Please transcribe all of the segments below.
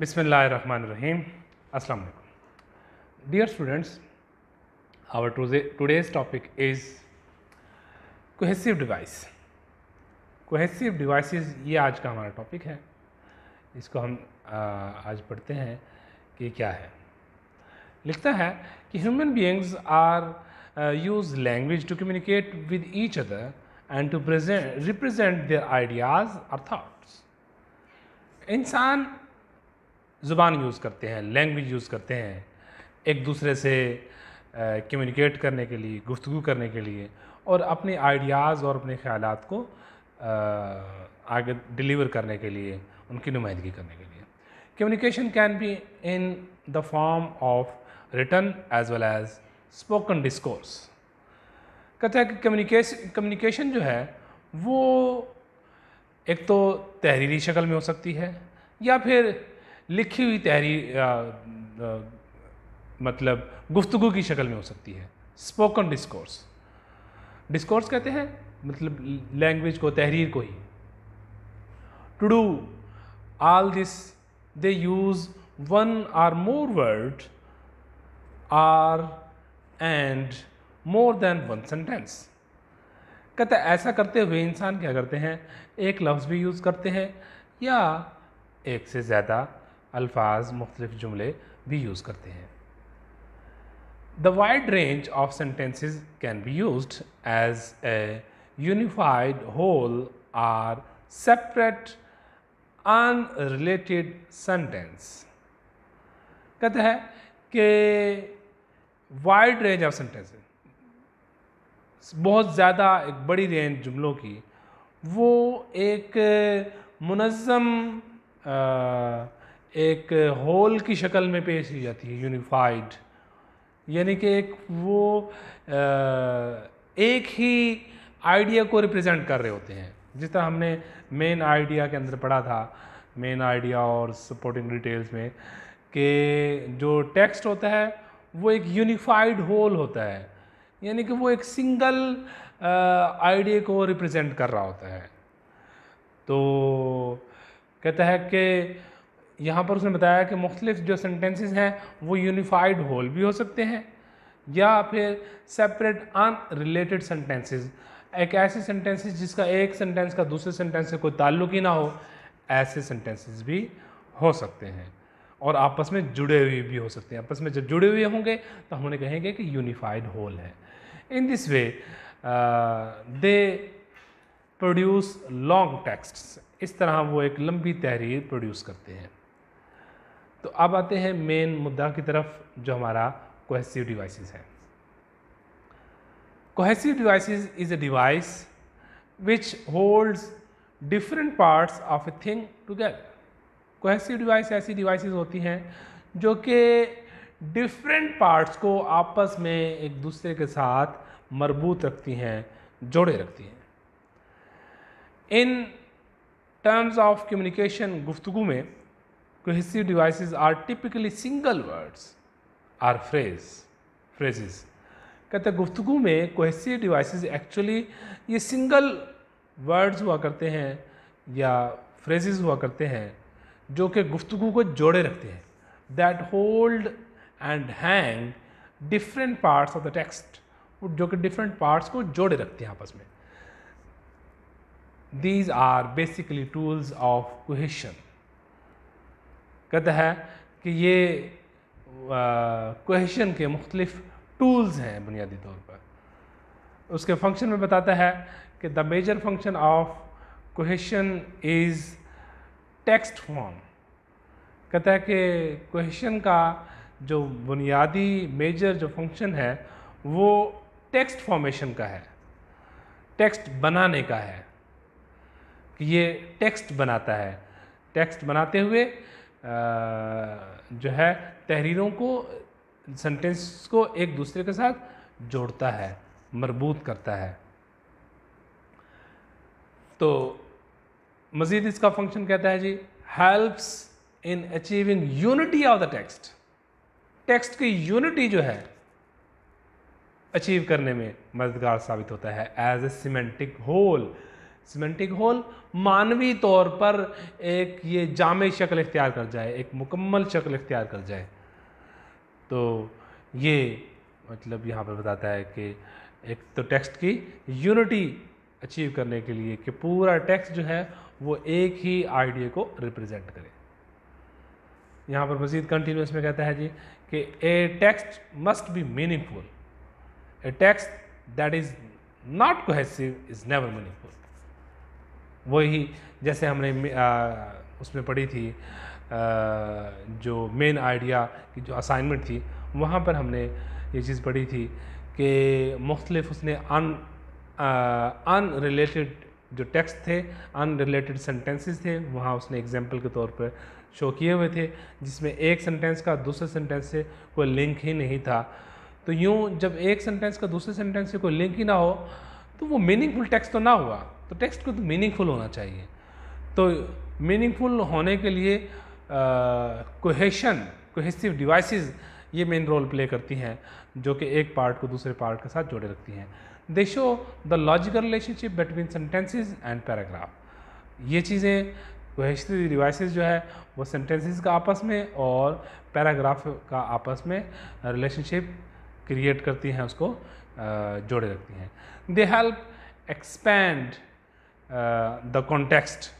बिस्मिल्ल रन अस्सलाम वालेकुम dear students our today's topic is cohesive device cohesive devices ये आज का हमारा टॉपिक है इसको हम आज पढ़ते हैं कि क्या है लिखता है कि human beings are use language to communicate with each other and to represent their ideas और थाट्स इंसान ज़ुबान यूज़ करते हैं लैंग्वेज यूज़ करते हैं एक दूसरे से कम्युनिकेट करने के लिए गुफ्तु करने के लिए और अपने आइडियाज़ और अपने ख्याल को आगे डिलीवर करने के लिए उनकी नुमाइंदगी करने के लिए communication can be in the form of written as well as spoken discourse कहते हैं कि कम्युनिकेशन कम्युनिकेशन जो है वो एक तो तहरीरी शक्ल में हो सकती है या फिर लिखी हुई तहरीर मतलब गुफ्तगु की शक्ल में हो सकती है स्पोकन डिस्कोर्स डिस्कोर्स कहते हैं मतलब लैंग्वेज को तहरीर को ही to do all this they use one or more word or and more than one sentence कहते ऐसा करते हुए इंसान क्या करते हैं एक लफ्ज़ भी यूज़ करते हैं या एक से ज़्यादा अल्फाज मुख्तलिफ जुमले भी यूज़ करते हैं the wide range of sentences can be use as a whole or separate separate unrelated sentence कहते हैं कि वाइड रेंज ऑफ सेंटेंसेस बहुत ज़्यादा एक बड़ी रेंज जुमलों की वो एक मुनज़म एक होल की शक्ल में पेश की जाती है यूनिफाइड यानी कि एक वो एक ही आइडिया को रिप्रेजेंट कर रहे होते हैं जिस तरह हमने मेन आइडिया के अंदर पढ़ा था मेन आइडिया और सपोर्टिंग डिटेल्स में कि जो टेक्स्ट होता है वो एक यूनिफाइड होल होता है यानी कि वो एक सिंगल आइडिया को रिप्रेजेंट कर रहा होता है तो कहता है कि यहाँ पर उसने बताया कि मुख्तलिफ जो सेंटेंसेस हैं वो यूनिफाइड होल भी हो सकते हैं या फिर सेपरेट अन रिलेटेड सेंटेंसेस एक ऐसे सेंटेंसेस जिसका एक सेंटेंस का दूसरे सेंटेंस से कोई ताल्लुक ही ना हो ऐसे सेंटेंसेस भी हो सकते हैं और आपस में जुड़े हुए भी हो सकते हैं आपस में जब जुड़े हुए होंगे तो हम उन्हें कहेंगे कि यूनिफाइड होल है in this way they produce long texts इस तरह वो एक लंबी तहरीर प्रोड्यूस करते हैं तो अब आते हैं मेन मुद्दा की तरफ जो हमारा कोहेसिव डिवाइसेस है cohesive devices is a device which holds different parts of a thing together cohesive device ऐसी डिवाइसेस होती हैं जो कि डिफरेंट पार्ट्स को आपस में एक दूसरे के साथ मरबूत रखती हैं जोड़े रखती हैं इन टर्म्स ऑफ कम्युनिकेशन गुफ्तगु में cohesive devices are typically single words or phrase phrases कहते गुफ्तु में कोहेसिव डिवाइसेस एक्चुअली ये सिंगल वर्ड्स हुआ करते हैं या फ्रेजेस हुआ करते हैं जो कि गुफ्तु को जोड़े रखते हैं that hold and hang different parts of the text जो कि डिफरेंट पार्ट्स को जोड़े रखते हैं आपस में these are basically tools of cohesion कहता है कि ये कोहेशन के मुख्तलिफ टूल्स हैं बुनियादी तौर पर उसके फंक्शन में बताता है कि the major function of question is text form कहता है कि क्वेश्चन का जो बुनियादी मेजर जो फंक्शन है वो टेक्स्ट फॉर्मेशन का है टेक्स्ट बनाने का है कि ये टेक्स्ट बनाता है टेक्स्ट बनाते हुए जो है तहरीरों को सेंटेंस को एक दूसरे के साथ जोड़ता है मरबूत करता है तो मज़ीद इसका फंक्शन कहता है जी helps in achieving unity of the text text की यूनिटी जो है अचीव करने में मददगार साबित होता है as a semantic whole semantic whole मानवी तौर पर एक ये जाम शक्ल इख्तियार कर जाए एक मुकम्मल शक्ल इख्तियार कर जाए तो ये मतलब यहाँ पर बताता है कि एक तो टेक्स्ट की यूनिटी अचीव करने के लिए कि पूरा टेक्स्ट जो है वो एक ही आइडिया को रिप्रेजेंट करे यहाँ पर मजीद कंटिन्यूस में कहता है जी कि a text must be meaningful a text that is not cohesive is never meaningful वही जैसे हमने आ, उसमें पढ़ी थी आ, जो मेन आइडिया की जो असाइनमेंट थी वहाँ पर हमने ये चीज़ पढ़ी थी कि मुख्तलिफ उसने अन रिलेटेड जो टेक्स्ट थे अन रिलेटेड सेंटेंसेस थे वहाँ उसने एग्जांपल के तौर पर शो किए हुए थे जिसमें एक सेंटेंस का दूसरे सेंटेंस से कोई लिंक ही नहीं था तो यूँ जब एक सेंटेंस का दूसरे सेंटेंस से कोई लिंक ही ना हो तो वो मीनिंगफुल टेक्स्ट तो ना हुआ तो टेक्स्ट को तो मीनिंगफुल होना चाहिए तो मीनिंगफुल होने के लिए कोहेशन कोहेसिव डिवाइसेस ये मेन रोल प्ले करती हैं जो कि एक पार्ट को दूसरे पार्ट के साथ जोड़े रखती हैं they show the logical relationship between sentences and paragraph ये चीज़ें कोहेसिव डिवाइसेस जो है वो सेंटेंसेस का आपस में और पैराग्राफ का आपस में रिलेशनशिप क्रिएट करती हैं उसको जोड़े रखती हैं they help expand the context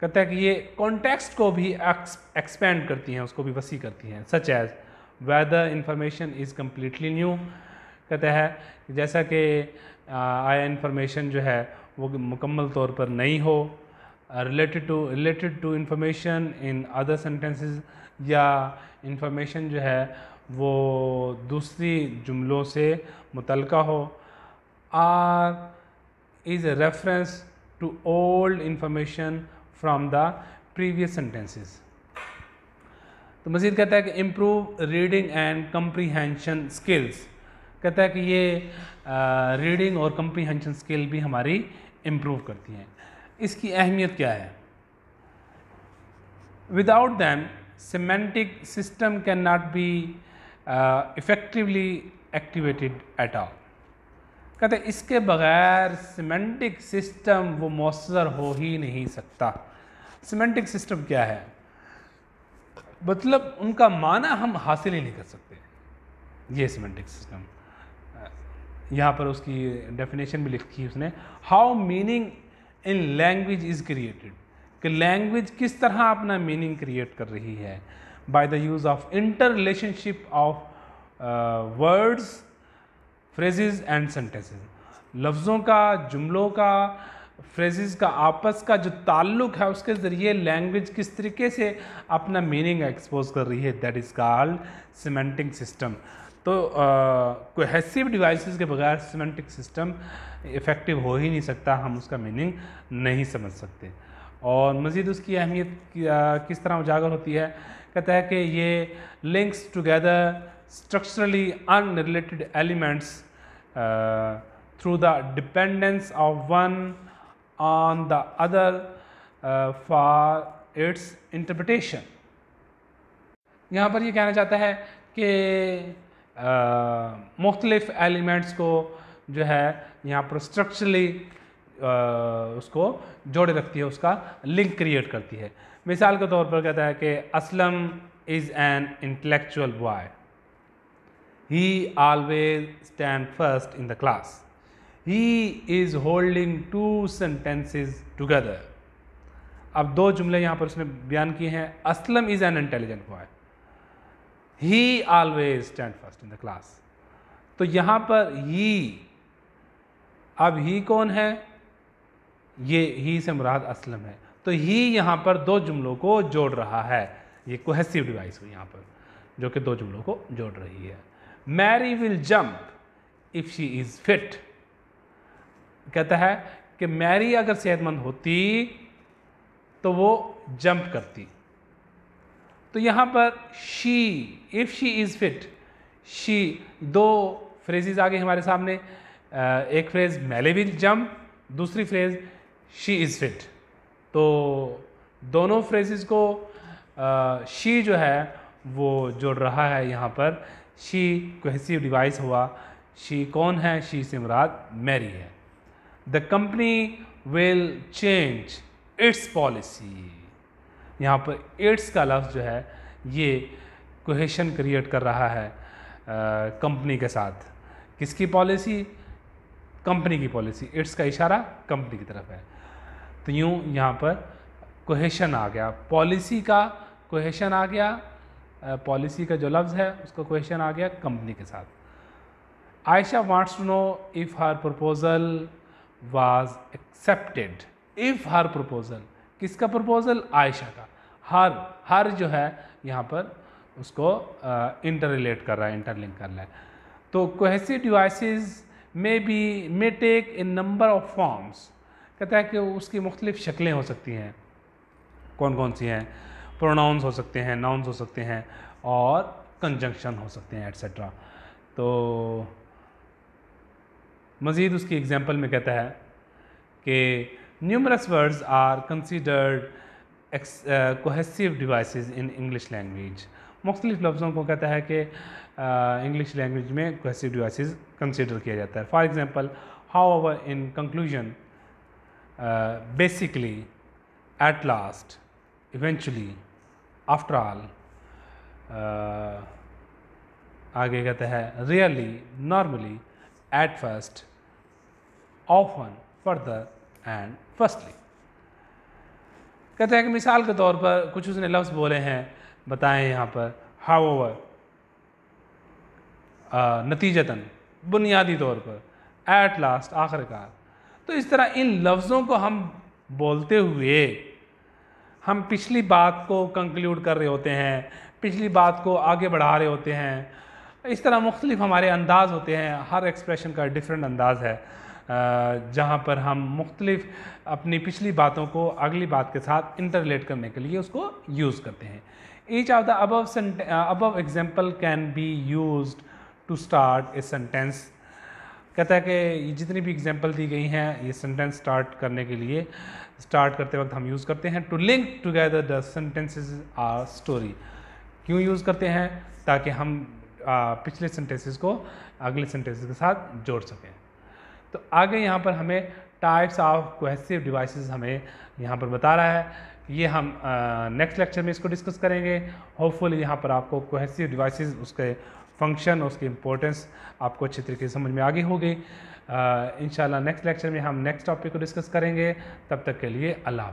कहते हैं कि ये कॉन्टेक्स्ट को भी एक्सपेंड करती हैं उसको भी वसी करती हैं such as whether information is completely new कहते हैं जैसा कि आया इन्फॉर्मेशन जो है वो मुकम्मल तौर पर नहीं हो related to related to information in other sentences या इंफॉर्मेशन जो है वो दूसरी जुमलों से मुतलका हो or is reference to old information from the previous sentences. तो मजीद कहता है कि improve reading and comprehension skills कहता है कि ये रीडिंग और कम्प्रीहेंशन स्किल भी हमारी इम्प्रूव करती हैं इसकी अहमियत क्या है without them semantic system can not be effectively activated at all कहते इसके बगैर सीमेंटिक सिस्टम वो मौसर हो ही नहीं सकता सीमेंटिक सिस्टम क्या है मतलब उनका माना हम हासिल ही नहीं कर सकते ये सीमेंटिक सिस्टम यहाँ पर उसकी डेफिनेशन भी लिखी उसने how meaning in language is created कि लैंग्वेज किस तरह अपना मीनिंग क्रिएट कर रही है by the use of inter relationship of words phrases and sentences लफ्ज़ों का जुमलों का फ्रेजेज का आपस का जो ताल्लुक है उसके ज़रिए लैंग्वेज किस तरीके से अपना मीनिंग एक्सपोज कर रही है that is called cementing system तो कोहेसिव डिवाइसेस के बगैर सीमेंटिक सिस्टम इफ़ेक्टिव हो ही नहीं सकता हम उसका मीनिंग नहीं समझ सकते और मज़ीद उसकी अहमियत किस तरह उजागर होती है कहता है कि ये links together structurally unrelated elements uh, through the dependence of one on the other uh, for its interpretation. यहाँ पर यह कहना चाहता है कि uh, मुख्तलिफ़ एलिमेंट्स को जो है यहाँ पर स्ट्रक्चरली uh, उसको जोड़े रखती है उसका लिंक क्रिएट करती है मिसाल के तौर पर कहता है कि Aslam is an intellectual boy he always stand first in the class. He is holding two sentences together. अब दो जुमले यहाँ पर उसने बयान किए हैं Aslam is an intelligent boy he always stand first in the class तो यहाँ पर ही अब ही कौन है ये ही से मुराद असलम है तो ही यहाँ पर दो जुमलों को जोड़ रहा है ये कोहेसिव डिवाइस हुई यहाँ पर जो कि दो जुमलों को जोड़ रही है Mary will jump if she is fit कहता है कि मैरी अगर सेहतमंद होती तो वो जंप करती तो यहाँ पर she if she is fit she दो फ्रेजेज आ गए हमारे सामने एक फ्रेज़ मैले विल जंप दूसरी फ्रेज़ शी इज़ फिट तो दोनों फ्रेजेज को शी जो है वो जोड़ रहा है यहाँ पर शी कोहेसिव डिवाइस हुआ शी कौन है शी से मुराद मैरी है the company will change its policy यहाँ पर इट्स का लफ्ज़ जो है ये कोहेशन क्रिएट कर रहा है कंपनी के साथ किसकी पॉलिसी कंपनी की पॉलिसी इट्स का इशारा कंपनी की तरफ है तो यूँ यहाँ पर कोहेशन आ गया पॉलिसी का कोहेशन आ गया पॉलिसी का जो लफ्ज़ है उसका क्वेश्चन आ गया कंपनी के साथ Ayesha wants to know if her proposal was accepted if her proposal किसका प्रपोज़ल आयशा का हर हर जो है यहाँ पर उसको इंटर रिलेट कर रहा है इंटरलिंक कर रहा है तो cohesive devices may be may take in number of forms कहता है कि उसकी मुख्तलिफ़ शक्लें हो सकती हैं कौन कौन सी हैं प्रोनाउंस हो सकते हैं नाउन्स हो सकते हैं और कंजंक्शन हो सकते हैं एट्सट्रा तो मज़ीद उसकी एग्ज़ाम्पल में कहता है कि numerous words are considered cohesive devices in English language मुख्तलिफ लफ्ज़ों को कहता है कि इंग्लिश uh, लैंग्वेज में कोहेसिव डिवाइसेस कंसिडर किया जाता है for example however in conclusion basically at last eventually after all uh, आगे कहते हैं really normally at first often further and firstly कहते हैं कि मिसाल के तौर पर कुछ उसने लफ्ज़ बोले हैं हैं यहाँ पर हाउ ओवर uh, नतीजतन बुनियादी तौर पर एट लास्ट आखिरकार तो इस तरह इन लफ्ज़ों को हम बोलते हुए हम पिछली बात को कंक्लूड कर रहे होते हैं पिछली बात को आगे बढ़ा रहे होते हैं इस तरह मुख्तलिफ हमारे अंदाज होते हैं हर एक्सप्रेशन का डिफरेंट अंदाज है जहाँ पर हम मुख्तलिफ अपनी पिछली बातों को अगली बात के साथ इंटरलेट करने के लिए उसको यूज़ करते हैं each of the above above example can be use to start a sentence कहता है कि जितनी भी एग्जाम्पल दी गई हैं ये सेंटेंस स्टार्ट करने के लिए स्टार्ट करते वक्त हम यूज़ करते हैं to link together the sentences or story क्यों यूज़ करते हैं ताकि हम आ, पिछले सेंटेंसेस को अगले सेंटेंसेस के साथ जोड़ सकें तो आगे यहाँ पर हमें टाइप्स ऑफ कोहेसिव डिवाइसेस हमें यहाँ पर बता रहा है ये हम नेक्स्ट लेक्चर में इसको डिस्कस करेंगे होपफुल यहाँ पर आपको कोहेसिव डिवाइसेस उसके फंक्शन और उसकी इम्पोर्टेंस आपको अच्छे तरीके से समझ में आगे होगी इन नेक्स्ट लेक्चर में हम नेक्स्ट टॉपिक को डिस्कस करेंगे तब तक के लिए अल्लाह